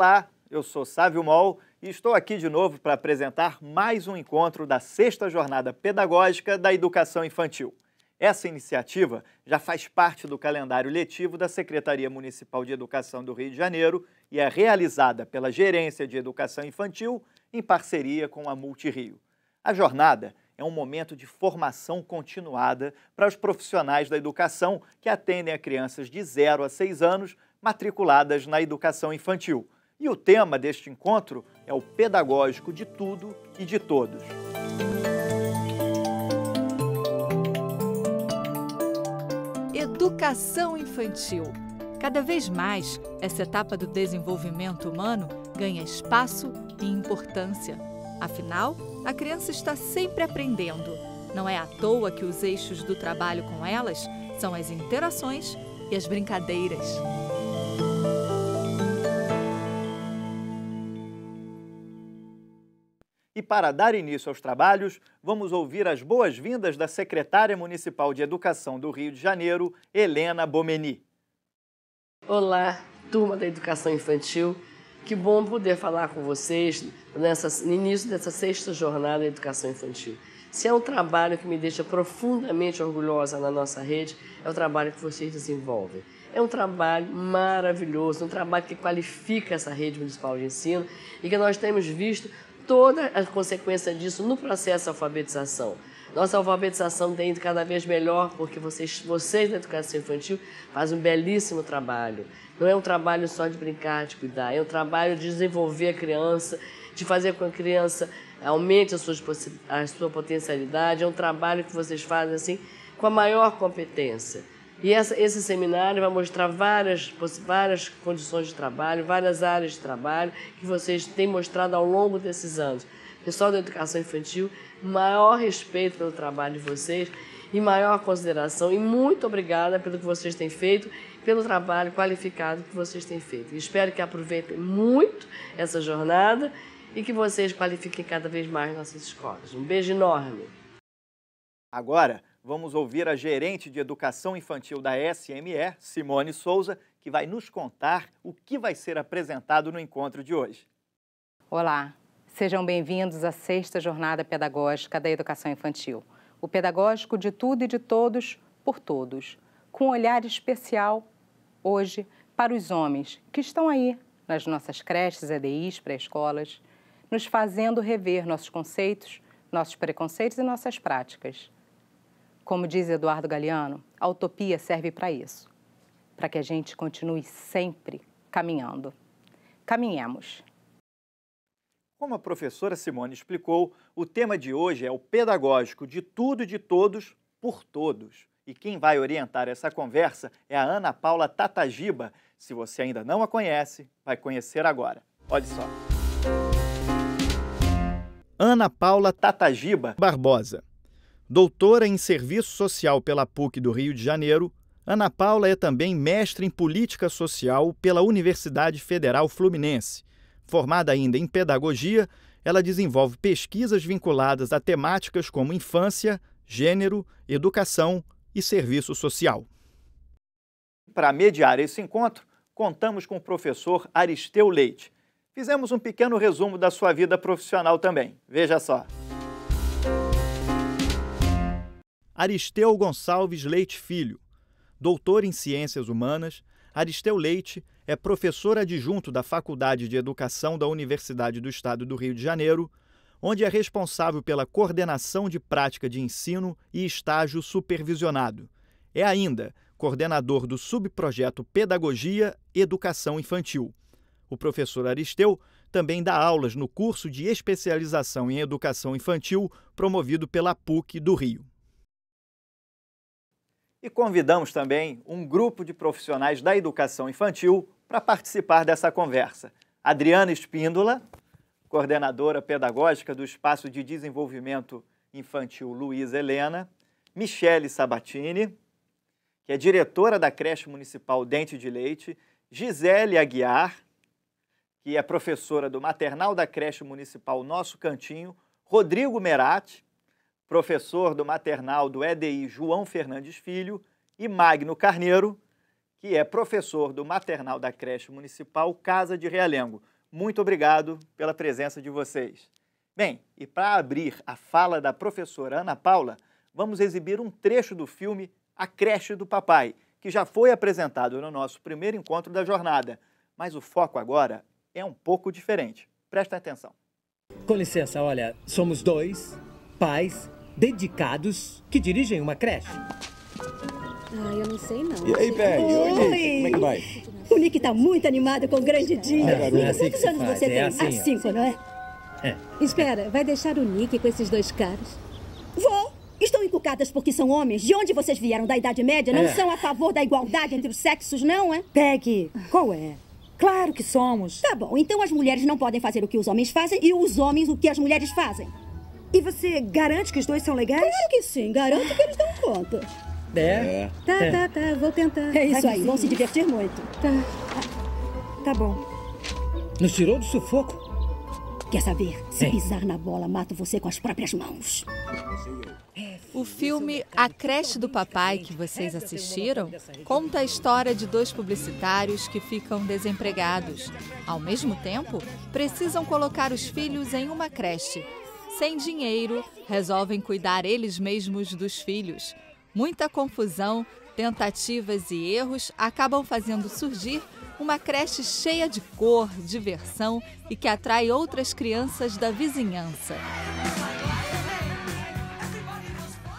Olá, eu sou Sávio Mol e estou aqui de novo para apresentar mais um encontro da Sexta Jornada Pedagógica da Educação Infantil. Essa iniciativa já faz parte do calendário letivo da Secretaria Municipal de Educação do Rio de Janeiro e é realizada pela Gerência de Educação Infantil em parceria com a Multirio. A jornada é um momento de formação continuada para os profissionais da educação que atendem a crianças de 0 a 6 anos matriculadas na educação infantil, e o tema deste encontro é o pedagógico de tudo e de todos. Educação infantil. Cada vez mais, essa etapa do desenvolvimento humano ganha espaço e importância. Afinal, a criança está sempre aprendendo. Não é à toa que os eixos do trabalho com elas são as interações e as brincadeiras. para dar início aos trabalhos, vamos ouvir as boas-vindas da secretária municipal de Educação do Rio de Janeiro, Helena Bomeni. Olá, turma da Educação Infantil. Que bom poder falar com vocês nessa, no início dessa sexta jornada da Educação Infantil. Se é um trabalho que me deixa profundamente orgulhosa na nossa rede, é o trabalho que vocês desenvolvem. É um trabalho maravilhoso, um trabalho que qualifica essa rede municipal de ensino e que nós temos visto toda a consequência disso no processo de alfabetização. Nossa alfabetização tem ido cada vez melhor porque vocês, vocês da educação infantil fazem um belíssimo trabalho. Não é um trabalho só de brincar, de cuidar, é um trabalho de desenvolver a criança, de fazer com que a criança aumente as suas, a sua potencialidade. É um trabalho que vocês fazem assim com a maior competência. E essa, esse seminário vai mostrar várias, várias condições de trabalho, várias áreas de trabalho que vocês têm mostrado ao longo desses anos. Pessoal da educação infantil, maior respeito pelo trabalho de vocês e maior consideração. E muito obrigada pelo que vocês têm feito, pelo trabalho qualificado que vocês têm feito. Espero que aproveitem muito essa jornada e que vocês qualifiquem cada vez mais nossas escolas. Um beijo enorme. Agora Vamos ouvir a gerente de educação infantil da SME, Simone Souza, que vai nos contar o que vai ser apresentado no encontro de hoje. Olá, sejam bem-vindos à sexta jornada pedagógica da educação infantil. O pedagógico de tudo e de todos, por todos, com um olhar especial hoje para os homens que estão aí nas nossas creches, EDIs, pré-escolas, nos fazendo rever nossos conceitos, nossos preconceitos e nossas práticas. Como diz Eduardo Galeano, a utopia serve para isso para que a gente continue sempre caminhando. Caminhemos. Como a professora Simone explicou, o tema de hoje é o pedagógico de tudo e de todos por todos. E quem vai orientar essa conversa é a Ana Paula Tatagiba. Se você ainda não a conhece, vai conhecer agora. Olha só. Ana Paula Tatagiba Barbosa Doutora em Serviço Social pela PUC do Rio de Janeiro, Ana Paula é também mestre em Política Social pela Universidade Federal Fluminense. Formada ainda em Pedagogia, ela desenvolve pesquisas vinculadas a temáticas como infância, gênero, educação e serviço social. Para mediar esse encontro, contamos com o professor Aristeu Leite. Fizemos um pequeno resumo da sua vida profissional também. Veja só. Aristeu Gonçalves Leite Filho. Doutor em Ciências Humanas, Aristeu Leite é professor adjunto da Faculdade de Educação da Universidade do Estado do Rio de Janeiro, onde é responsável pela coordenação de prática de ensino e estágio supervisionado. É ainda coordenador do subprojeto Pedagogia Educação Infantil. O professor Aristeu também dá aulas no curso de especialização em educação infantil promovido pela PUC do Rio. E convidamos também um grupo de profissionais da educação infantil para participar dessa conversa. Adriana Espíndola, coordenadora pedagógica do Espaço de Desenvolvimento Infantil Luiz Helena, Michele Sabatini, que é diretora da creche municipal Dente de Leite, Gisele Aguiar, que é professora do maternal da creche municipal Nosso Cantinho, Rodrigo Merati, professor do maternal do EDI João Fernandes Filho, e Magno Carneiro, que é professor do maternal da creche municipal Casa de Realengo. Muito obrigado pela presença de vocês. Bem, e para abrir a fala da professora Ana Paula, vamos exibir um trecho do filme A Creche do Papai, que já foi apresentado no nosso primeiro encontro da jornada. Mas o foco agora é um pouco diferente. Presta atenção. Com licença, olha, somos dois pais dedicados que dirigem uma creche. Ah, eu não sei não. E aí, Pé? Oi, Como é que vai? O Nick está muito animado com o grande é, dia. é assim Quantos anos faz? você é tem? Assim, ah, cinco, não é? é? Espera, vai deixar o Nick com esses dois caras? Vou! Estão encucadas porque são homens. De onde vocês vieram? Da Idade Média? Não é. são a favor da igualdade entre os sexos, não é? Peg, qual é? Claro que somos. Tá bom, então as mulheres não podem fazer o que os homens fazem e os homens o que as mulheres fazem. E você garante que os dois são legais? Claro que sim, garanto que eles dão conta. É. é. Tá, é. tá, tá, vou tentar. É isso aí, vão se divertir muito. Tá. Tá bom. Nos tirou do sufoco. Quer saber? Se Ei. pisar na bola, mato você com as próprias mãos. É, o filme A Creche do Papai, que vocês assistiram, conta a história de dois publicitários que ficam desempregados. Ao mesmo tempo, precisam colocar os filhos em uma creche sem dinheiro, resolvem cuidar eles mesmos dos filhos. Muita confusão, tentativas e erros acabam fazendo surgir uma creche cheia de cor, diversão e que atrai outras crianças da vizinhança.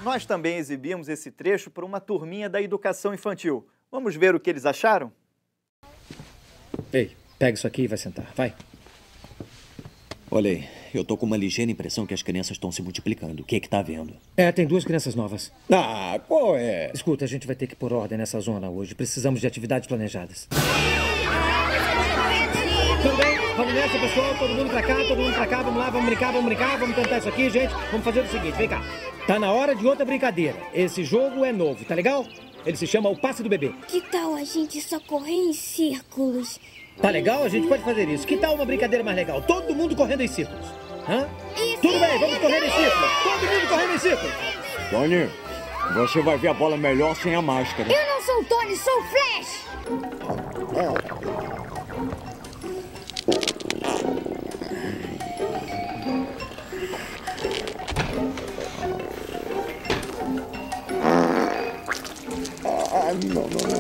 Nós também exibimos esse trecho para uma turminha da educação infantil. Vamos ver o que eles acharam? Ei, pega isso aqui e vai sentar, vai. Olha aí, eu tô com uma ligeira impressão que as crianças estão se multiplicando. O que é que tá vendo? É, tem duas crianças novas. Ah, qual é? Escuta, a gente vai ter que pôr ordem nessa zona hoje. Precisamos de atividades planejadas. vamos nessa, pessoal. Todo mundo pra cá, todo mundo pra cá. Vamos lá, vamos brincar, vamos brincar. Vamos tentar isso aqui, gente. Vamos fazer o seguinte, vem cá. Tá na hora de outra brincadeira. Esse jogo é novo, tá legal? Ele se chama O Passe do Bebê. Que tal a gente só correr em círculos? Tá legal? A gente pode fazer isso. Que tal uma brincadeira mais legal? Todo mundo correndo em círculos. Hã? Tudo bem, vamos correr em círculos. Todo mundo correndo em círculos. Tony, você vai ver a bola melhor sem a máscara. Eu não sou o Tony, sou o Flash. Ah, ah não, não.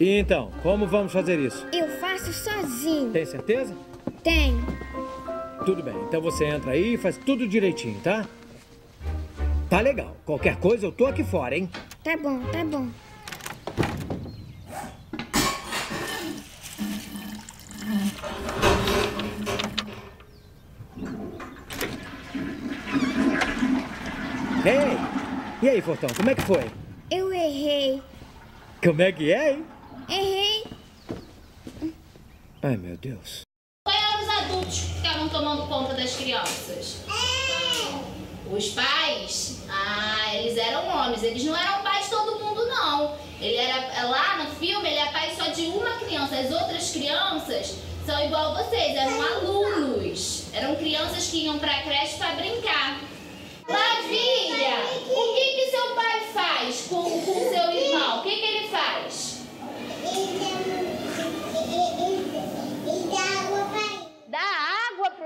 E então, como vamos fazer isso? Eu faço sozinho. Tem certeza? Tenho. Tudo bem, então você entra aí e faz tudo direitinho, tá? Tá legal. Qualquer coisa eu tô aqui fora, hein? Tá bom, tá bom. Ei! E aí, Fortão, como é que foi? Eu errei. Como é que é, hein? Ai, meu Deus. Quem eram os adultos que ficavam tomando conta das crianças. É. Os pais, ah, eles eram homens, eles não eram pais de todo mundo, não. Ele era, lá no filme, ele é pai só de uma criança, as outras crianças são igual a vocês, eram alunos. Eram crianças que iam pra creche pra brincar. Lavi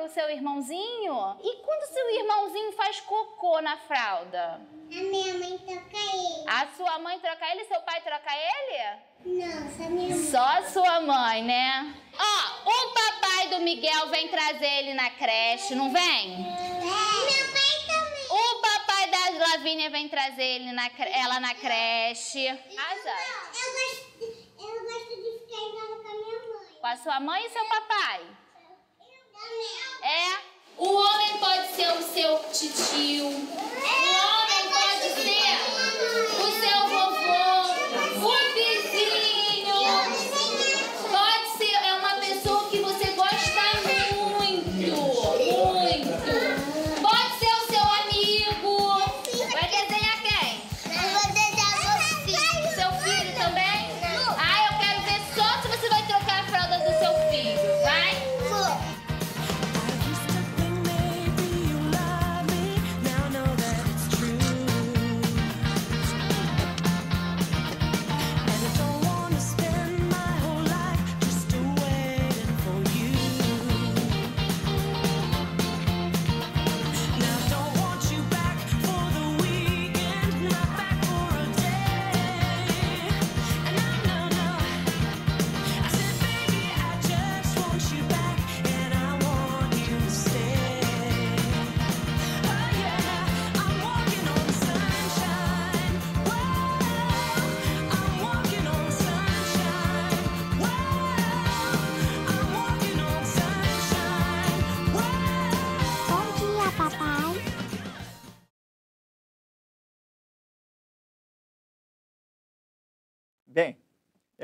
pro seu irmãozinho? E quando seu irmãozinho faz cocô na fralda? A minha mãe troca ele. A sua mãe troca ele? Seu pai troca ele? Não, só minha mãe. Só a sua mãe, né? Ó, o papai do Miguel vem trazer ele na creche, não vem? Vem. É. da Lavínia vem trazer ele na, ela na creche. Asa? Eu, gosto, de ficar em casa com a minha mãe. Com a sua mãe e seu papai? É. O homem pode ser o seu titio. É, o homem pode ser.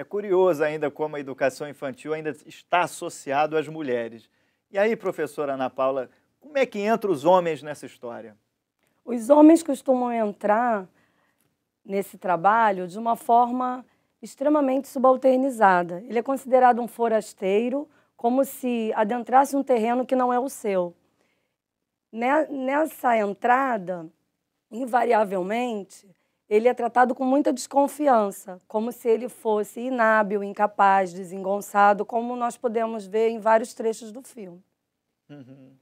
É curioso ainda como a educação infantil ainda está associado às mulheres. E aí, professora Ana Paula, como é que entram os homens nessa história? Os homens costumam entrar nesse trabalho de uma forma extremamente subalternizada. Ele é considerado um forasteiro, como se adentrasse um terreno que não é o seu. Né, nessa entrada, invariavelmente, ele é tratado com muita desconfiança, como se ele fosse inábil, incapaz, desengonçado, como nós podemos ver em vários trechos do filme. Uhum.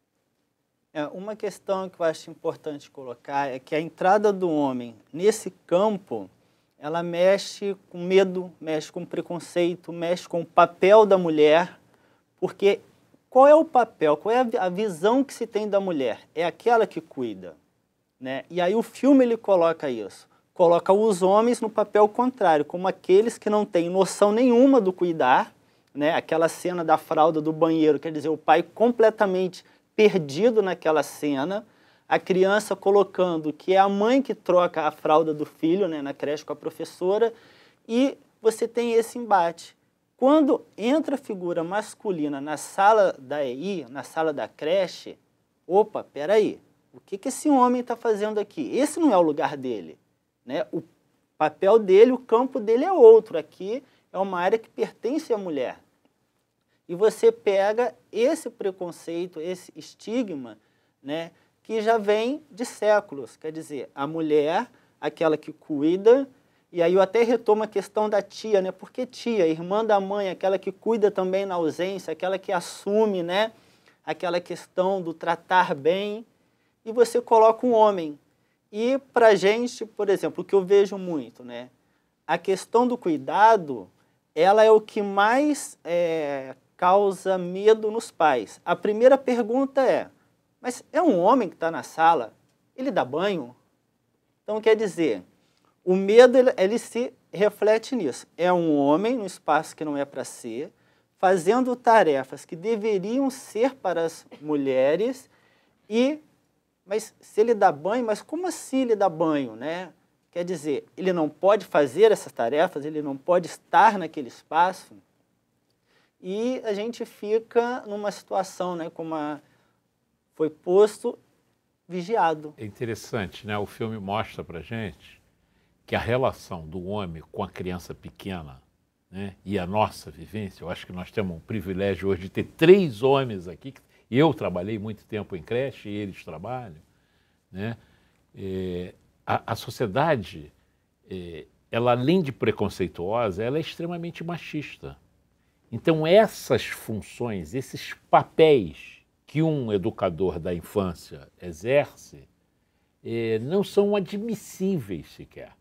É, uma questão que eu acho importante colocar é que a entrada do homem nesse campo ela mexe com medo, mexe com preconceito, mexe com o papel da mulher, porque qual é o papel, qual é a visão que se tem da mulher? É aquela que cuida, né? E aí o filme ele coloca isso coloca os homens no papel contrário, como aqueles que não têm noção nenhuma do cuidar, né? Aquela cena da fralda do banheiro, quer dizer, o pai completamente perdido naquela cena, a criança colocando que é a mãe que troca a fralda do filho, né, na creche com a professora, e você tem esse embate. Quando entra a figura masculina na sala da EI, na sala da creche, opa, peraí, o que, que esse homem está fazendo aqui? Esse não é o lugar dele. Né? O papel dele, o campo dele é outro. Aqui é uma área que pertence à mulher. E você pega esse preconceito, esse estigma, né, que já vem de séculos. Quer dizer, a mulher, aquela que cuida, e aí eu até retomo a questão da tia, né? Porque tia, irmã da mãe, aquela que cuida também na ausência, aquela que assume, né? Aquela questão do tratar bem. E você coloca um homem, e para a gente, por exemplo, o que eu vejo muito, né? A questão do cuidado, ela é o que mais é, causa medo nos pais. A primeira pergunta é, mas é um homem que está na sala? Ele dá banho? Então, quer dizer, o medo, ele, ele se reflete nisso. É um homem, no espaço que não é para ser, fazendo tarefas que deveriam ser para as mulheres e mas se ele dá banho, mas como assim ele dá banho, né? Quer dizer, ele não pode fazer essas tarefas, ele não pode estar naquele espaço. E a gente fica numa situação, né, como a, foi posto, vigiado. É interessante, né? O filme mostra pra gente que a relação do homem com a criança pequena né, e a nossa vivência, eu acho que nós temos um privilégio hoje de ter três homens aqui que eu trabalhei muito tempo em creche e eles trabalham. Né? É, a, a, sociedade, é, ela além de preconceituosa, ela é extremamente machista. Então essas funções, esses papéis que um educador da infância exerce, é, não são admissíveis sequer.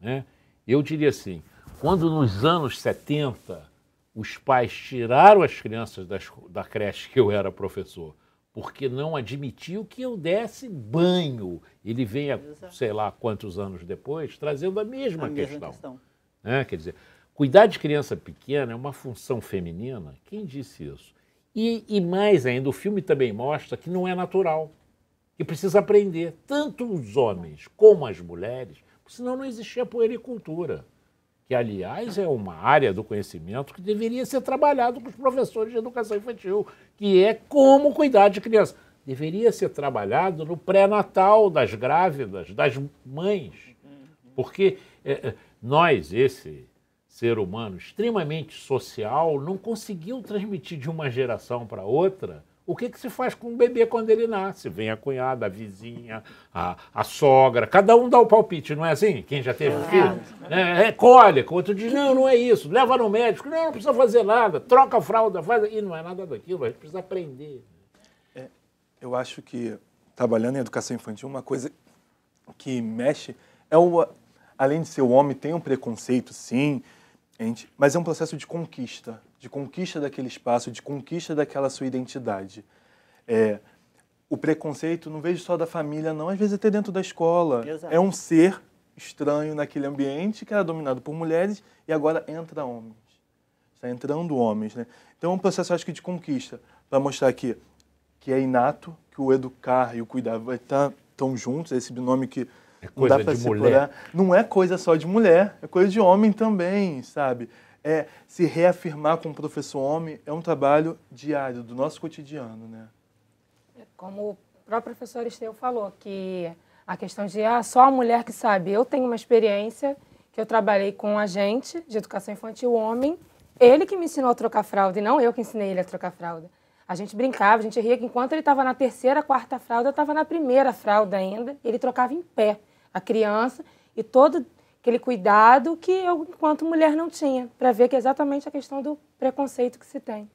Né? Eu diria assim, quando nos anos 70 os pais tiraram as crianças das, da creche que eu era professor, porque não admitiu que eu desse banho. Ele venha, sei lá quantos anos depois, trazendo a mesma a questão. Mesma questão. É, quer dizer, cuidar de criança pequena é uma função feminina. Quem disse isso? E, e mais ainda, o filme também mostra que não é natural e precisa aprender, tanto os homens como as mulheres, senão não existia puericultura que, aliás, é uma área do conhecimento que deveria ser trabalhado com os professores de educação infantil, que é como cuidar de criança. Deveria ser trabalhado no pré-natal das grávidas, das mães. Porque é, é nós, esse ser humano extremamente social, não conseguiu transmitir de uma geração para outra o que, que se faz com o bebê quando ele nasce? Vem a cunhada, a vizinha, a, a sogra, cada um dá o palpite, não é assim? Quem já teve um filho? É, é cólica, outro diz, não, não é isso, leva no médico, não, não precisa fazer nada, troca a fralda, faz. E não é nada daquilo, a gente precisa aprender. É, eu acho que, trabalhando em educação infantil, uma coisa que mexe é o. Além de ser o homem, tem um preconceito, sim, gente, mas é um processo de conquista de conquista daquele espaço, de conquista daquela sua identidade. É, o preconceito não vejo só da família, não, às vezes até dentro da escola. Exato. É um ser estranho naquele ambiente que era dominado por mulheres e agora entra homens. Está entrando homens, né? Então é um processo, acho que, de conquista, para mostrar que, que é inato, que o educar e o cuidar vai estar tá tão juntos, esse binômio que é coisa não dá para se Mulher. Não é coisa só de mulher, é coisa de homem também, sabe? é, se reafirmar como professor homem é um trabalho diário, do nosso cotidiano, né? Como o próprio professor Esteu falou, que a questão de ah, só a mulher que sabe. Eu tenho uma experiência que eu trabalhei com um agente de educação infantil homem, ele que me ensinou a trocar fralda, e não eu que ensinei ele a trocar fralda. A gente brincava, a gente ria, que enquanto ele estava na terceira, quarta fralda, eu estava na primeira fralda ainda, ele trocava em pé a criança, e todo aquele cuidado que eu, enquanto mulher, não tinha, para ver que é exatamente a questão do preconceito que se tem.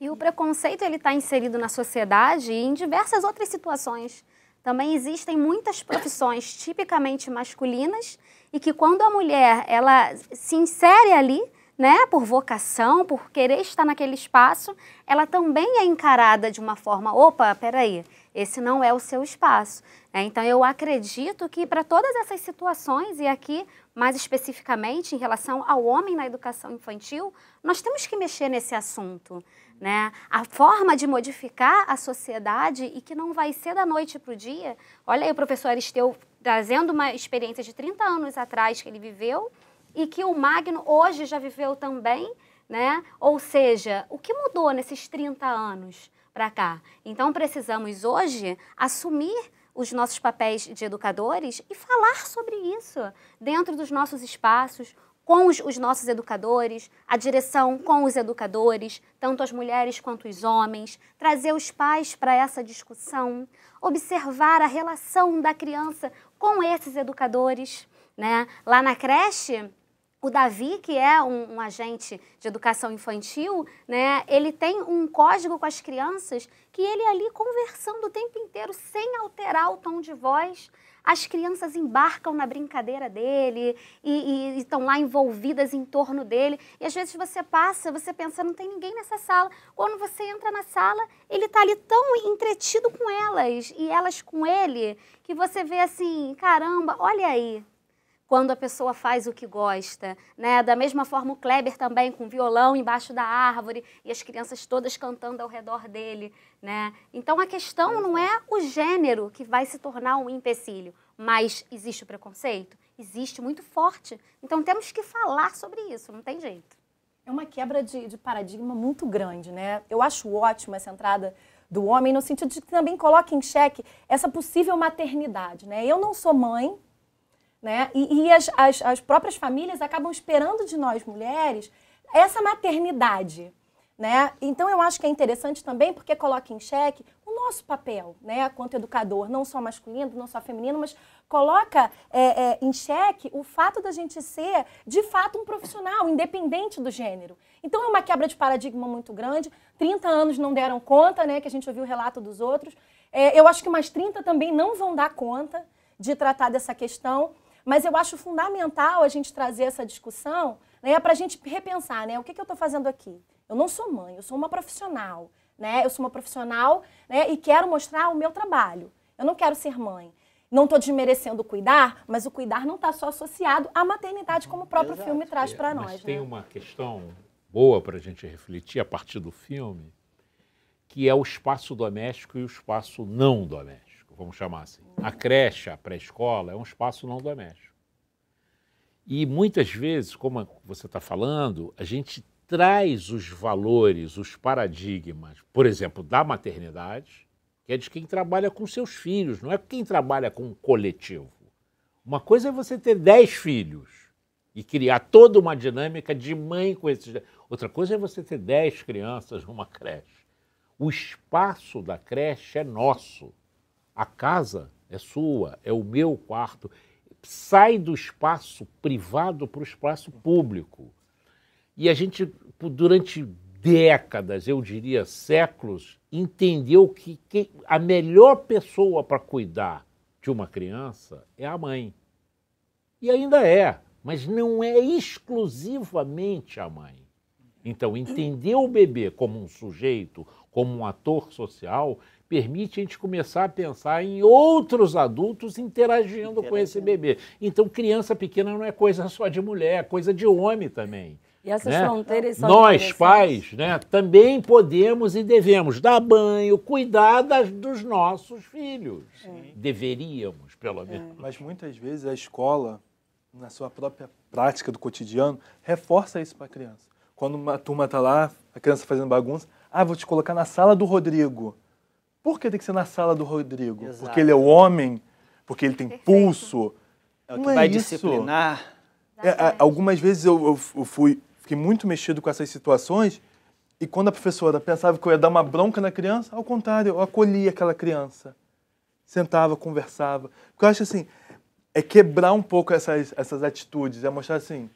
E o preconceito ele está inserido na sociedade e em diversas outras situações. Também existem muitas profissões tipicamente masculinas e que quando a mulher ela se insere ali, né, por vocação, por querer estar naquele espaço, ela também é encarada de uma forma, opa, peraí, esse não é o seu espaço. Né? Então, eu acredito que para todas essas situações, e aqui mais especificamente em relação ao homem na educação infantil, nós temos que mexer nesse assunto. Né? A forma de modificar a sociedade e que não vai ser da noite para o dia. Olha aí o professor Aristeu trazendo uma experiência de 30 anos atrás que ele viveu e que o Magno hoje já viveu também. Né? Ou seja, o que mudou nesses 30 anos? para cá. Então precisamos hoje assumir os nossos papéis de educadores e falar sobre isso dentro dos nossos espaços, com os, os, nossos educadores, a direção com os educadores, tanto as mulheres quanto os homens, trazer os pais para essa discussão, observar a relação da criança com esses educadores. Né? Lá na creche, o Davi, que é um, um, agente de educação infantil, né, ele tem um código com as crianças que ele é ali conversando o tempo inteiro, sem alterar o tom de voz. As crianças embarcam na brincadeira dele e, e estão lá envolvidas em torno dele. E às vezes você passa, você pensa, não tem ninguém nessa sala. Quando você entra na sala, ele está ali tão entretido com elas e elas com ele, que você vê assim: caramba, olha aí, quando a pessoa faz o que gosta, né? Da mesma forma o Kleber também com violão embaixo da árvore e as crianças todas cantando ao redor dele, né? Então a questão não é o gênero que vai se tornar um empecilho, mas existe o preconceito, existe muito forte. Então temos que falar sobre isso, não tem jeito. É uma quebra de, de paradigma muito grande, né? Eu acho ótima essa entrada do homem no sentido de que também coloca em xeque essa possível maternidade, né? Eu não sou mãe, né? E, e as, as, as próprias famílias acabam esperando de nós mulheres essa maternidade. Né? Então eu acho que é interessante também porque coloca em xeque o nosso papel, né, quanto educador, não só masculino, não só feminino, mas coloca é, é, em xeque o fato da gente ser, de fato, um profissional, independente do gênero. Então é uma quebra de paradigma muito grande. 30 anos não deram conta, né, que a gente ouviu o relato dos outros. É, eu acho que mais 30 também não vão dar conta de tratar dessa questão. Mas eu acho fundamental a gente trazer essa discussão né, para a gente repensar, né? O que, que eu estou fazendo aqui? Eu não sou mãe, eu sou uma profissional, né? Eu sou uma profissional né, e quero mostrar o meu trabalho. Eu não quero ser mãe. Não estou desmerecendo o cuidar, mas o cuidar não está só associado à maternidade, como o próprio Exato. filme traz é, para nós. Mas né? tem uma questão boa para a gente refletir a partir do filme, que é o espaço doméstico e o espaço não doméstico vamos chamar assim. A creche, a pré-escola, é um espaço não doméstico. E muitas vezes, como você está falando, a gente traz os valores, os paradigmas, por exemplo, da maternidade, que é de quem trabalha com seus filhos, não é quem trabalha com um coletivo. Uma coisa é você ter 10 filhos e criar toda uma dinâmica de mãe com esses. Outra coisa é você ter 10 crianças numa creche. O espaço da creche é nosso. A casa é sua, é o meu quarto. Sai do espaço privado para o espaço público. E a gente, durante décadas, eu diria séculos, entendeu que, que a melhor pessoa para cuidar de uma criança é a mãe. E ainda é, mas não é exclusivamente a mãe. Então, entender o bebê como um sujeito, como um ator social, permite a gente começar a pensar em outros adultos interagindo, interagindo. com esse bebê. Então, criança pequena não é coisa só de mulher, é coisa de homem também. E essas né? fronteiras são Nós, pais, né, também podemos e devemos dar banho, cuidar das, dos nossos filhos. É. Deveríamos, pelo é. menos. Mas muitas vezes a escola, na sua própria prática do cotidiano, reforça isso para a criança. Quando uma turma está lá, a criança fazendo bagunça, ah, vou te colocar na sala do Rodrigo. Por que tem que ser na sala do Rodrigo? Exato. Porque ele é o homem, porque ele tem Perfeito. pulso. É o que Não é vai é disciplinar. É, é algumas vezes eu, eu, fui, fiquei muito mexido com essas situações e quando a professora pensava que eu ia dar uma bronca na criança, ao contrário, eu acolhia aquela criança. Sentava, conversava. Porque eu acho assim, é quebrar um pouco essas, essas atitudes, é mostrar assim,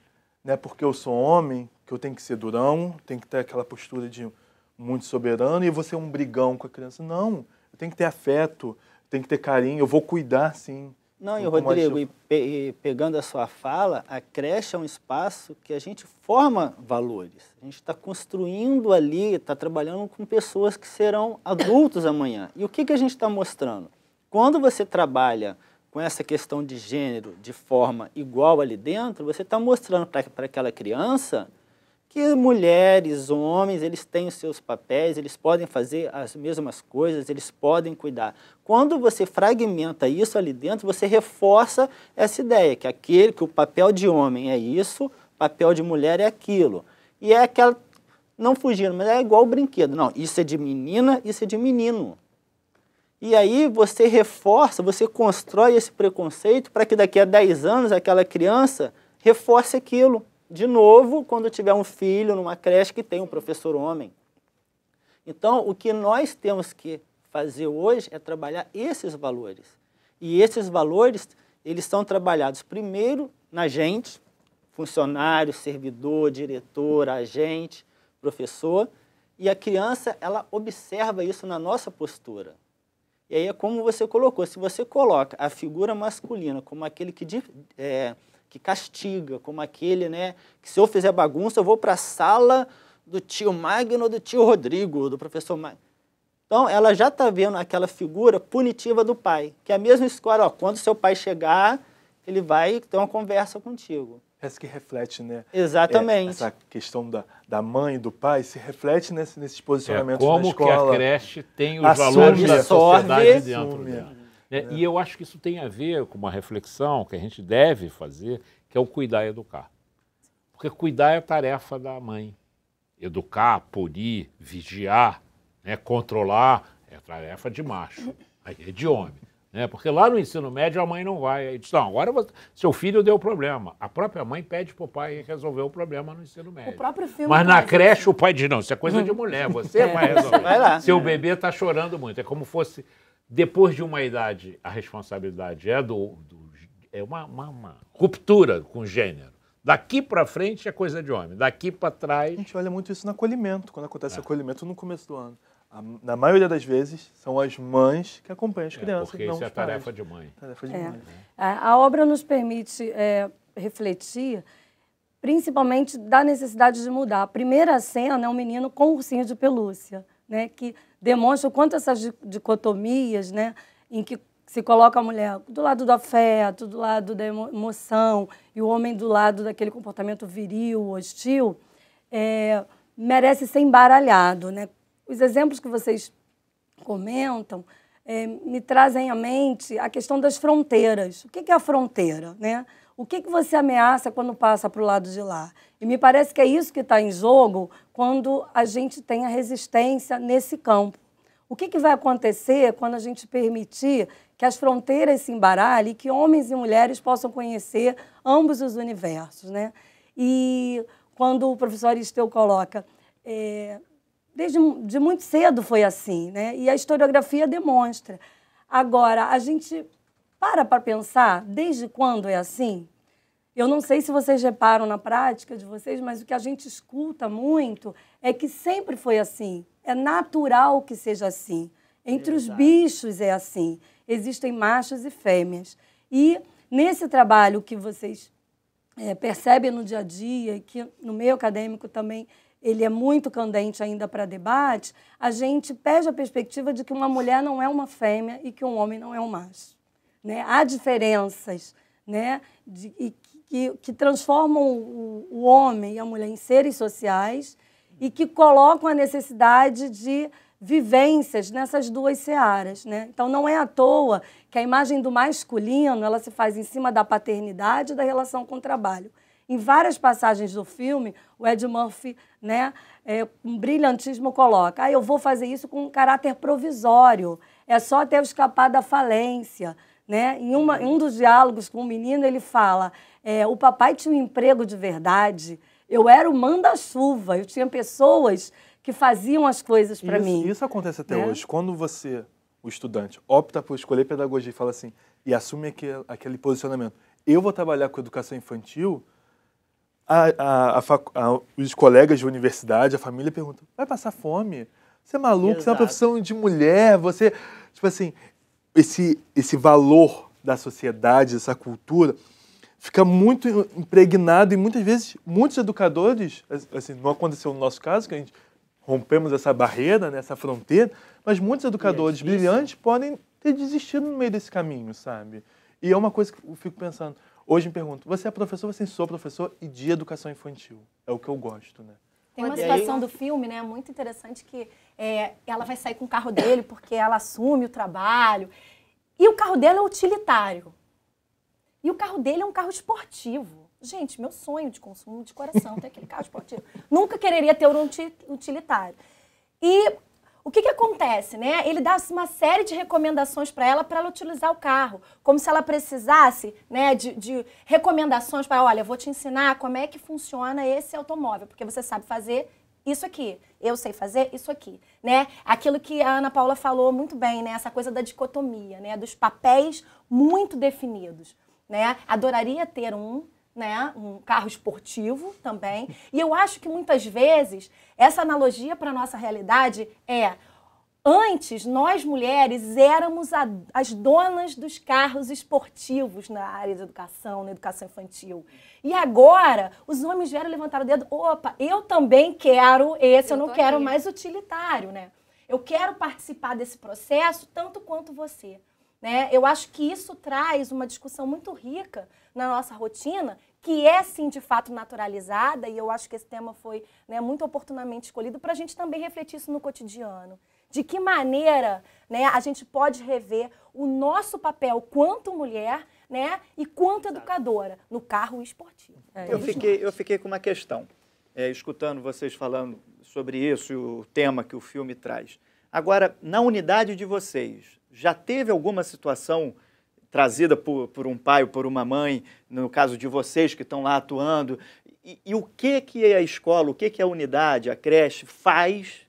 né, porque eu sou homem, que eu tenho que ser durão, tenho que ter aquela postura de muito soberano e você é um brigão com a criança. Não, eu tenho que ter afeto, tem que ter carinho, eu vou cuidar sim. Não, e Rodrigo, e, pe e pegando a sua fala, a creche é um espaço que a gente forma valores. A gente está construindo ali, está trabalhando com pessoas que serão adultos amanhã. E o que, que a gente está mostrando? Quando você trabalha com essa questão de gênero de forma igual ali dentro, você está mostrando para aquela criança que mulheres, homens, eles têm os seus papéis, eles podem fazer as mesmas coisas, eles podem cuidar. Quando você fragmenta isso ali dentro, você reforça essa ideia que aquele que o papel de homem é isso, o papel de mulher é aquilo. E é aquela não fugindo, mas é igual o brinquedo. Não, isso é de menina, isso é de menino. E aí você reforça, você constrói esse preconceito para que daqui a 10 anos aquela criança reforce aquilo de novo quando tiver um filho numa creche que tem um professor homem. Então, o que nós temos que fazer hoje é trabalhar esses valores. E esses valores, eles são trabalhados primeiro na gente, funcionário, servidor, diretor, agente, professor, e a criança, ela observa isso na nossa postura. E aí é como você colocou, se você coloca a figura masculina como aquele que, é, que castiga, como aquele né, que se eu fizer bagunça eu vou para a sala do tio Magno, do tio Rodrigo, do professor Magno. Então, ela já está vendo aquela figura punitiva do pai, que é a mesma escola. ó, quando seu pai chegar, ele vai ter uma conversa contigo. Parece que reflete, né? Exatamente. É, essa questão da, da mãe e do pai se reflete nesse, nesses posicionamentos é, como escola. Como que a creche tem os assume, valores da sociedade assume, dentro assume, dela. É, é. E eu acho que isso tem a ver com uma reflexão que a gente deve fazer, que é o cuidar e educar. Porque cuidar é tarefa da mãe. Educar, punir, vigiar, né, controlar é tarefa de macho, aí é de homem. Né? Porque lá no ensino médio a mãe não vai. Aí diz, não, agora você, seu filho deu problema. A própria mãe pede para o pai resolver o problema no ensino médio. O próprio filme Mas na creche o pai diz, não, isso é coisa de hum. mulher, você é. vai resolver. Vai lá. Seu bebê está chorando muito. É como fosse, depois de uma idade, a responsabilidade é do... do é uma, uma, uma ruptura com o gênero. Daqui para frente é coisa de homem, daqui para trás. A gente olha muito isso no acolhimento, quando acontece é. acolhimento no começo do ano a, na maioria das vezes, são as mães que acompanham as é, crianças. Porque não isso é tarefa de mãe. Tarefa de é. mãe. A, a, obra nos permite é, refletir, principalmente da necessidade de mudar. A primeira cena é um menino com um ursinho de pelúcia, né, que demonstra o quanto essas dicotomias né, em que se coloca a mulher do lado do afeto, do lado da emoção, e o homem do lado daquele comportamento viril, hostil, é, merece ser embaralhado, né? os exemplos que vocês comentam é, me trazem à mente a questão das fronteiras. O que é a fronteira? Né? O que, que você ameaça quando passa para o lado de lá? E me parece que é isso que está em jogo quando a gente tem a resistência nesse campo. O que, que vai acontecer quando a gente permitir que as fronteiras se embaralhem e que homens e mulheres possam conhecer ambos os universos? Né? E quando o professor Aristeu coloca é, desde de muito cedo foi assim, né? E a historiografia demonstra. Agora, a gente para para pensar desde quando é assim? Eu não sei se vocês reparam na prática de vocês, mas o que a gente escuta muito é que sempre foi assim. É natural que seja assim. Entre Exato. os bichos é assim. Existem machos e fêmeas. E nesse trabalho que vocês é, percebe no dia a dia, que no meio acadêmico também ele é muito candente ainda para debate, a gente perde a perspectiva de que uma mulher não é uma fêmea e que um homem não é um macho. Né? Há diferenças né? De, e que, que transformam o, o homem e a mulher em seres sociais e que colocam a necessidade de vivências nessas duas searas, né? Então não é à toa que a imagem do masculino, ela se faz em cima da paternidade e da relação com o trabalho. Em várias passagens do filme, o Ed Murphy, né, é, um brilhantismo coloca: "Ah, eu vou fazer isso com um caráter provisório, é só até eu escapar da falência". Né? Em, uma, em um dos diálogos com o menino, ele fala: é, o papai tinha um emprego de verdade, eu era o manda-chuva, eu tinha pessoas que faziam as coisas para mim. Isso acontece até né? hoje. Quando você, o estudante, opta por escolher pedagogia e fala assim, e assume aquele, aquele posicionamento, eu vou trabalhar com educação infantil, a, a, a, os colegas de universidade, a família pergunta, vai passar fome? Você é maluco? Exato. Você é uma profissão de mulher? Você. Tipo assim, esse, esse valor da sociedade, essa cultura, fica muito impregnado e muitas vezes muitos educadores, assim, não aconteceu no nosso caso, que a gente rompemos essa barreira, né, essa fronteira, mas muitos educadores é brilhantes podem ter desistido no meio desse caminho, sabe? E é uma coisa que eu fico pensando. Hoje me pergunto, você é professor, você sou professor e de educação infantil. É o que eu gosto, né? Tem uma situação do filme, né, muito interessante, que é, ela vai sair com o carro dele porque ela assume o trabalho. E o carro dela é utilitário. E o carro dele é um carro esportivo. Gente, meu sonho de consumo de coração tem aquele carro esportivo. Nunca quereria ter um utilitário. E o que, que acontece, né? Ele dá uma série de recomendações para ela para ela utilizar o carro, como se ela precisasse, né, de, de recomendações para, olha, vou te ensinar como é que funciona esse automóvel, porque você sabe fazer isso aqui, eu sei fazer isso aqui, né? Aquilo que a Ana Paula falou muito bem, né? Essa coisa da dicotomia, né? Dos papéis muito definidos, né? Adoraria ter um, né? Um carro esportivo também. E eu acho que muitas vezes essa analogia para a nossa realidade é Antes, nós mulheres éramos a, as donas dos carros esportivos na área de educação, na educação infantil. E agora, os homens vieram levantar o dedo: opa, eu também quero esse, eu, eu não quero mais utilitário, né? Eu quero participar desse processo tanto quanto você. Né? Eu acho que isso traz uma discussão muito rica na nossa rotina que é sim de fato naturalizada, e eu acho que esse tema foi né, muito oportunamente escolhido para a gente também refletir isso no cotidiano. De que maneira né, a gente pode rever o nosso papel quanto mulher né, e quanto educadora no carro esportivo. É, eu, fiquei, eu fiquei com uma questão, é, escutando vocês falando sobre isso e o tema que o filme traz. Agora, na unidade de vocês, já teve alguma situação trazida por, por um pai ou por uma mãe, no caso de vocês que estão lá atuando. E, e o que, que a escola, o que, que a unidade, a creche faz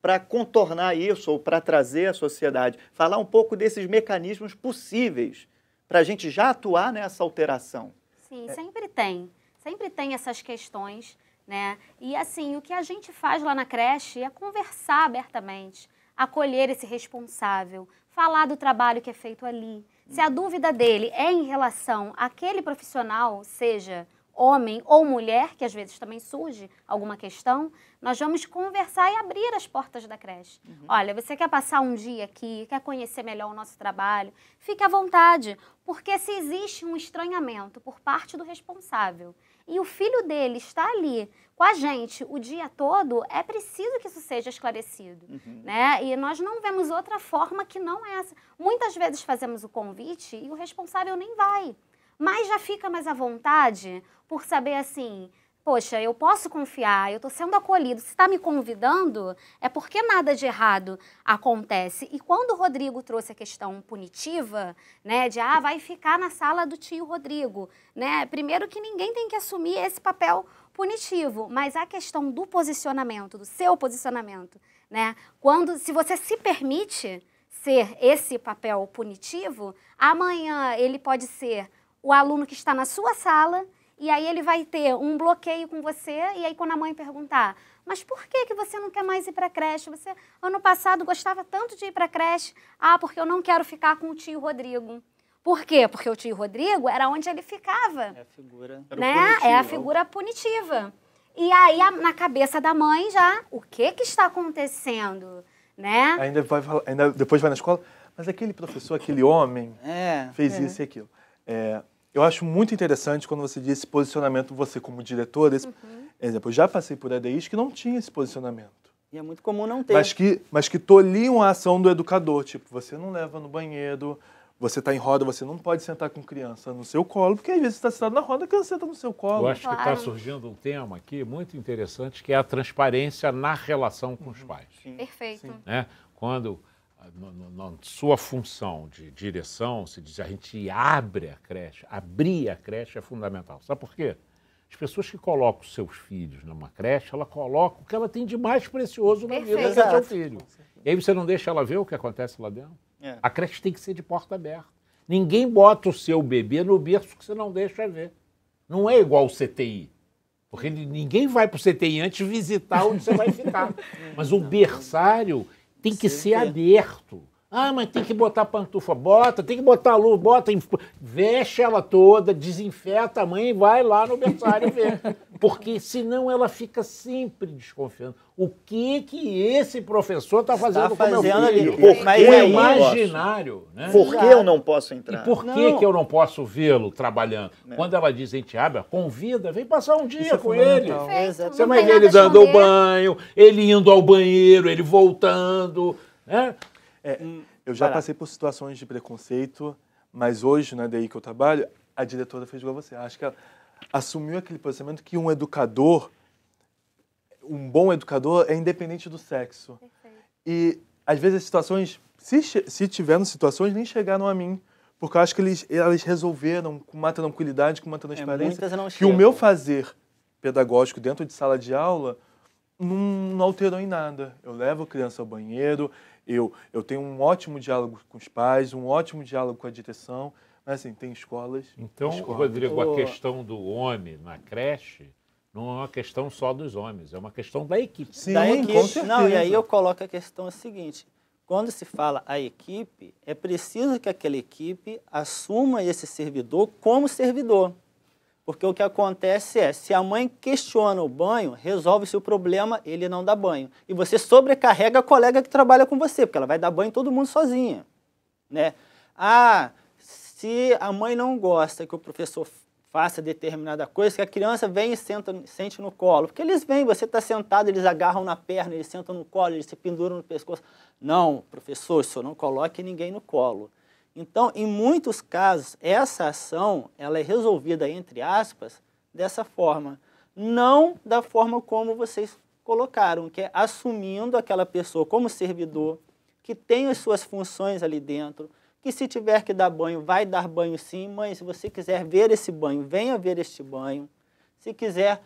para contornar isso ou para trazer à sociedade? Falar um pouco desses mecanismos possíveis para a gente já atuar nessa alteração. Sim, sempre tem. Sempre tem essas questões, né? E assim, o que a gente faz lá na creche é conversar abertamente, acolher esse responsável, falar do trabalho que é feito ali, se a dúvida dele é em relação àquele profissional, seja homem ou mulher, que às vezes também surge alguma questão, nós vamos conversar e abrir as portas da creche. Uhum. Olha, você quer passar um dia aqui, quer conhecer melhor o nosso trabalho, fique à vontade, porque se existe um estranhamento por parte do responsável e o filho dele está ali com a gente o dia todo, é preciso que isso seja esclarecido, uhum. né? E nós não vemos outra forma que não essa. Muitas vezes fazemos o convite e o responsável nem vai, mas já fica mais à vontade por saber assim, poxa, eu posso confiar, eu estou sendo acolhido, se está me convidando, é porque nada de errado acontece. E quando o Rodrigo trouxe a questão punitiva, né, de ah, vai ficar na sala do tio Rodrigo, né, primeiro que ninguém tem que assumir esse papel punitivo, mas a questão do posicionamento, do seu posicionamento, né, quando, se você se permite ser esse papel punitivo, amanhã ele pode ser o aluno que está na sua sala, e aí ele vai ter um bloqueio com você, e aí quando a mãe perguntar, mas por que, que você não quer mais ir para a creche? Você, ano passado, gostava tanto de ir para a creche. Ah, porque eu não quero ficar com o tio Rodrigo. Por quê? Porque o tio Rodrigo era onde ele ficava. É a figura, né? é a figura punitiva. E aí, na cabeça da mãe já, o que que está acontecendo? Né? Ainda vai ainda depois vai na escola, mas aquele professor, aquele homem, é, fez é. isso e aquilo. É, eu acho muito interessante quando você esse posicionamento, você como diretor. Esse, uhum. Exemplo, eu já passei por EDIs que não tinha esse posicionamento. E é muito comum não ter. Mas que, mas que tolhiam a ação do educador. Tipo, você não leva no banheiro, você está em roda, você não pode sentar com criança no seu colo, porque às vezes você está sentado na roda, a criança senta no seu colo. Eu acho tá claro. que está surgindo um tema aqui muito interessante, que é a transparência na relação com os uhum. pais. Sim. Perfeito. Sim. Né? Quando na sua função de direção, se diz, a gente abre a creche, abrir a creche é fundamental. Sabe por quê? As pessoas que colocam seus filhos numa creche, ela coloca o que ela tem de mais precioso na vida, que é seu filho. E aí você não deixa ela ver o que acontece lá dentro. É. A creche tem que ser de porta aberta. Ninguém bota o seu bebê no berço que você não deixa ver. Não é igual o CTI. Porque ninguém vai para o CTI antes visitar onde você vai ficar. Mas o berçário, tem que ser aberto. Ah, mas tem que botar pantufa, bota, tem que botar luva, bota, veste ela toda, desinfeta a mãe e vai lá no berçário ver. Porque senão ela fica sempre desconfiando. O que que esse professor tá está fazendo, tá fazendo com meu filho? Ali. mas é imaginário. Né? Por que eu não posso entrar? E por que, que eu não posso vê-lo trabalhando? Quando ela diz, gente, abre, convida, vem passar um dia Isso é com ele. Perfeito, Você vai ver ele dando o banho, ele indo ao banheiro, ele voltando. Né? É, hum, eu já passei por situações de preconceito, mas hoje, na né, DI que eu trabalho, a diretora fez igual você. Acho que ela assumiu aquele posicionamento que um educador, um bom educador, é independente do sexo. Perfeito. E, às vezes, as situações, se, se tiveram situações, nem chegaram a mim. Porque eu acho que eles, eles resolveram com uma tranquilidade, com uma é, transparência, é, que o meu fazer pedagógico dentro de sala de aula não, não alterou em nada. Eu levo a criança ao banheiro, eu, eu tenho um ótimo diálogo com os pais, um ótimo diálogo com a direção, mas assim, tem escolas. Então, escolas. Rodrigo, a questão do homem na creche não é uma questão só dos homens, é uma questão da equipe. Sim, da equipe. Não, e aí eu coloco a questão seguinte, quando se fala a equipe, é preciso que aquela equipe assuma esse servidor como servidor. Porque o que acontece é, se a mãe questiona o banho, resolve-se o problema, ele não dá banho. E você sobrecarrega a colega que trabalha com você, porque ela vai dar banho em todo mundo sozinha. Né? Ah, se a mãe não gosta que o professor faça determinada coisa, que a criança vem e senta, sente no colo. Porque eles vêm, você está sentado, eles agarram na perna, eles sentam no colo, eles se penduram no pescoço. Não, professor, o senhor não coloque ninguém no colo. Então, em muitos casos, essa ação ela é resolvida, entre aspas, dessa forma. Não da forma como vocês colocaram, que é assumindo aquela pessoa como servidor, que tem as suas funções ali dentro, que se tiver que dar banho, vai dar banho sim, mãe. se você quiser ver esse banho, venha ver este banho. Se quiser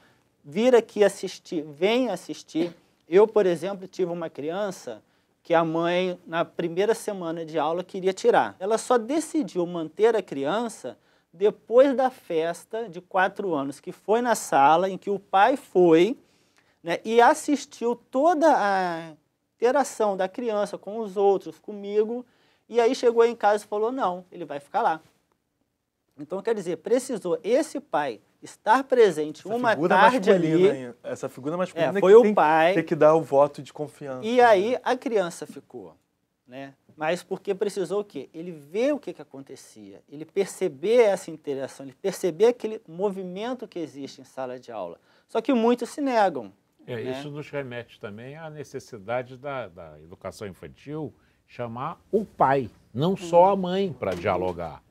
vir aqui assistir, venha assistir. Eu, por exemplo, tive uma criança que a mãe, na primeira semana de aula, queria tirar. Ela só decidiu manter a criança depois da festa de quatro anos, que foi na sala em que o pai foi né, e assistiu toda a interação da criança com os outros, comigo, e aí chegou em casa e falou: não, ele vai ficar lá. Então, quer dizer, precisou esse pai estar presente essa uma tarde ali. Essa figura é, masculina é, foi o tem, pai. Tem que dar o voto de confiança. E né? aí a criança ficou, né? Mas porque precisou o quê? Ele ver o que, que acontecia, ele perceber essa interação, ele perceber aquele movimento que existe em sala de aula. Só que muitos se negam. É, né? Isso nos remete também à necessidade da, da educação infantil chamar o pai, não hum. só a mãe, para dialogar.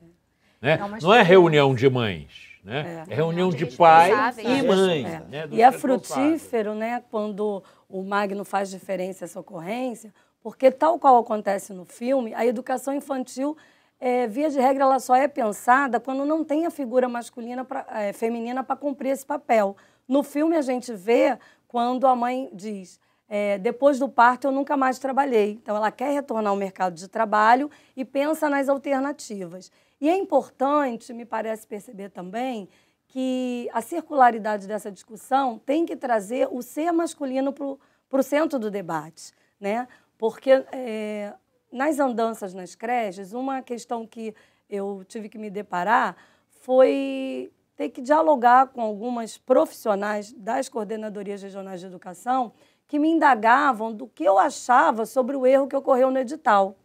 Né? É não é reunião de mães. Né? É. é reunião de pais e né? mães. É. Né? E é frutífero né, quando o Magno faz diferença essa ocorrência, porque, tal qual acontece no filme, a educação infantil, é, via de regra, ela só é pensada quando não tem a figura masculina pra, é, feminina para cumprir esse papel. No filme, a gente vê quando a mãe diz. É, depois do parto, eu nunca mais trabalhei. Então, ela quer retornar ao mercado de trabalho e pensa nas alternativas. E é importante, me parece perceber também, que a circularidade dessa discussão tem que trazer o ser masculino para o centro do debate, né? Porque é, nas andanças nas creches, uma questão que eu tive que me deparar foi ter que dialogar com algumas profissionais das coordenadorias regionais de educação que me indagavam do que eu achava sobre o erro que ocorreu no edital.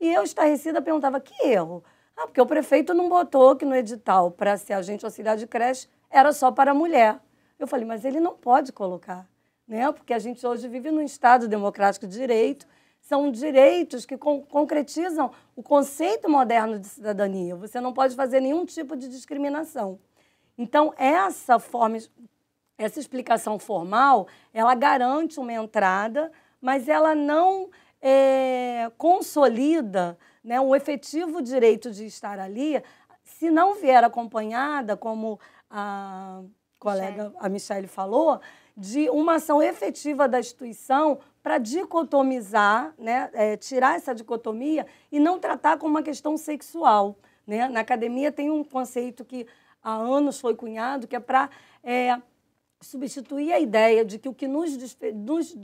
E eu, estarrecida, perguntava: que erro? Ah, porque o prefeito não botou que no edital para ser agente auxiliar de creche era só para mulher. Eu falei, mas ele não pode colocar, né? Porque a gente hoje vive num Estado democrático de direito, são direitos que con concretizam o conceito moderno de cidadania. Você não pode fazer nenhum tipo de discriminação. Então, essa forma, essa explicação formal, ela garante uma entrada, mas ela não é, consolida né, efetivo direito de estar ali, se não vier acompanhada, como a colega Michele. a Michelle falou, de uma ação efetiva da instituição para dicotomizar, né, é, tirar essa dicotomia e não tratar como uma questão sexual. Né? Na academia tem um conceito que há anos foi cunhado, que é para é, substituir a ideia de que o que nos, nos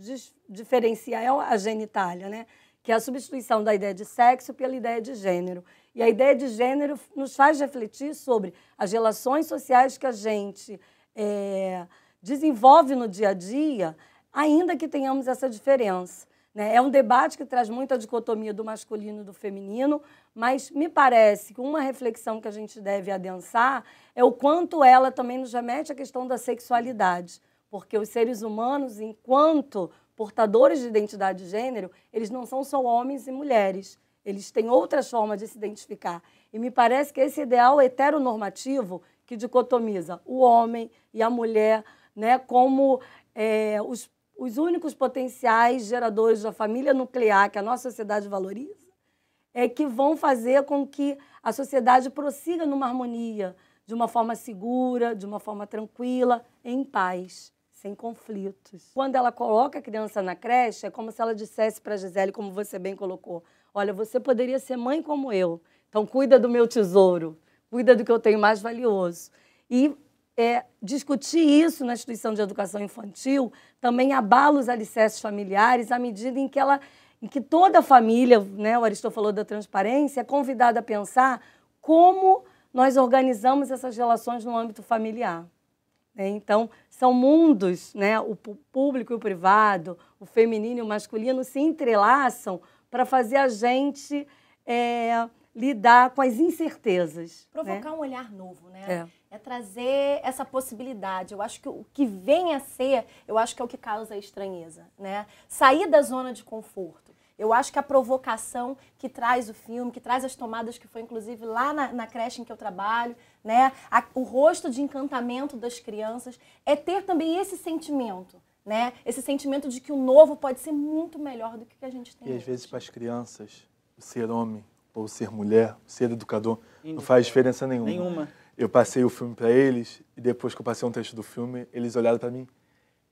diferencia é a genitália, né? que é a substituição da ideia de sexo pela ideia de gênero. E a ideia de gênero nos faz refletir sobre as relações sociais que a gente é, desenvolve no dia a dia, ainda que tenhamos essa diferença. Né? É um debate que traz muita dicotomia do masculino e do feminino, mas me parece que uma reflexão que a gente deve adensar é o quanto ela também nos remete à questão da sexualidade, porque os seres humanos, enquanto portadores de identidade de gênero, eles não são só homens e mulheres, eles têm outras formas de se identificar. E me parece que esse ideal heteronormativo que dicotomiza o homem e a mulher né, como é, os, os únicos potenciais geradores da família nuclear que a nossa sociedade valoriza, é que vão fazer com que a sociedade prossiga numa harmonia, de uma forma segura, de uma forma tranquila, em paz, sem conflitos. Quando ela coloca a criança na creche, é como se ela dissesse para a Gisele, como você bem colocou: Olha, você poderia ser mãe como eu, então cuida do meu tesouro, cuida do que eu tenho mais valioso. E é, discutir isso na instituição de educação infantil também abala os alicerces familiares à medida em que ela em que toda a família, né, o Aristóteles falou da transparência, é convidada a pensar como nós organizamos essas relações no âmbito familiar. Né? Então, são mundos, né? o público e o privado, o feminino e o masculino se entrelaçam para fazer a gente é, lidar com as incertezas. Né? Provocar né? um olhar novo, né? É. é. trazer essa possibilidade. Eu acho que o que vem a ser, eu acho que é o que causa a estranheza, né? Sair da zona de conforto. Eu acho que a provocação que traz o filme, que traz as tomadas que foi inclusive lá na, na creche em que eu trabalho, né? A, o rosto de encantamento das crianças, é ter também esse sentimento. Né? Esse sentimento de que o novo pode ser muito melhor do que que a gente tem. E hoje. às vezes para as crianças, o ser homem ou ser mulher, ser educador, não faz diferença nenhuma. Nenhuma. Eu passei o filme para eles e depois que eu passei um texto do filme, eles olharam para mim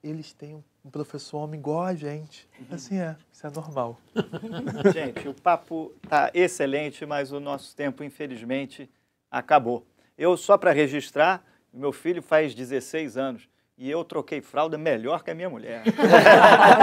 eles têm um professor homem igual a gente. Uhum. Assim é, isso é normal. Gente, o papo tá excelente, mas o nosso tempo, infelizmente, acabou. Eu, só para registrar, meu filho faz 16 anos e eu troquei fralda melhor que a minha mulher.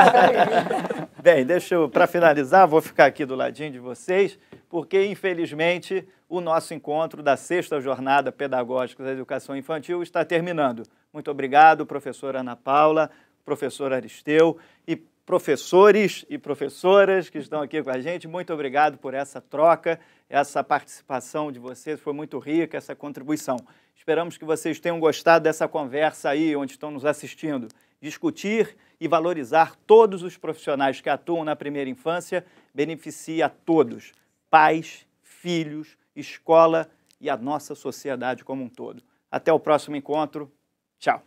Bem, deixa eu, para finalizar, vou ficar aqui do ladinho de vocês, porque, infelizmente, o nosso encontro da Sexta Jornada Pedagógica da Educação Infantil está terminando. Muito obrigado, professora Ana Paula, professor Aristeu e professores e professoras que estão aqui com a gente. Muito obrigado por essa troca, essa participação de vocês, foi muito rica essa contribuição. Esperamos que vocês tenham gostado dessa conversa aí, onde estão nos assistindo. Discutir e valorizar todos os profissionais que atuam na primeira infância beneficia a todos, pais, filhos, escola e a nossa sociedade como um todo. Até o próximo encontro. Tchau.